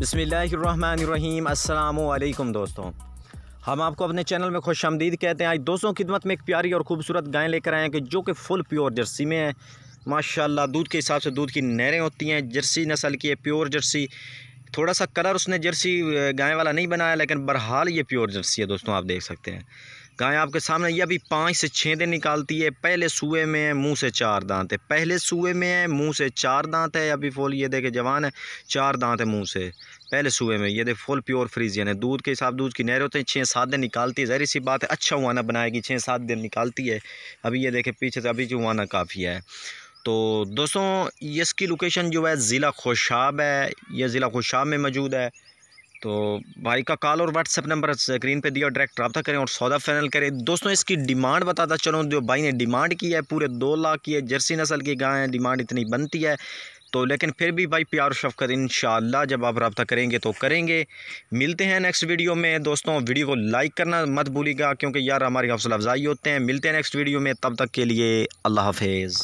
बसमीम् अल्लाम दोस्तों हम आपको अपने चैनल में खुश आमदीद कहते हैं आज दोस्तों खिदमत में एक प्यारी और खूबसूरत गायें लेकर आए हैं कि जो कि फ़ुल प्योर जर्सी में है माशाल्लाह दूध के हिसाब से दूध की नहरें होती हैं जर्सी नस्ल की है प्योर जर्सी थोड़ा सा कलर उसने जर्सी गाय वाला नहीं बनाया लेकिन बहरहाल ये प्योर जर्सी है दोस्तों आप देख सकते हैं गाय आपके सामने ये अभी पाँच से छः दिन निकालती है पहले सुए में है मुँह से चार दांत है पहले सुए में है मुँह से चार दांत है अभी फुल ये देखे जवान है चार दांत है मुँह से पहले सुए में ये देख फुल प्योर फ्रीजियन है दूध के हिसाब दूध की नहर होते हैं छः सात दिन निकालती है जहरी सी बात है अच्छा हुआ बनाएगी छः सात दिन निकालती है अभी ये देखे पीछे से अभी जो हुआ काफ़ी है तो दोस्तों इसकी लोकेशन जो है ज़िला खुशाब है ये ज़िला खुशाब में मौजूद है तो भाई का कॉल और व्हाट्सएप नंबर स्क्रीन पे दिया और डायरेक्ट रब्ता करें और सौदा फैनल करें दोस्तों इसकी डिमांड बताता चलो तो जो भाई ने डिमांड की है पूरे दो लाख की है जर्सी नस्ल की गाय है डिमांड इतनी बनती है तो लेकिन फिर भी भाई प्यार शफकत इन जब आप रबता करेंगे तो करेंगे मिलते हैं नेक्स्ट वीडियो में दोस्तों वीडियो को लाइक करना मत भूलिएगा क्योंकि यार हमारी हौसला अफजाई होते हैं मिलते हैं नेक्स्ट वीडियो में तब तक के लिए अल्लाह हाफेज़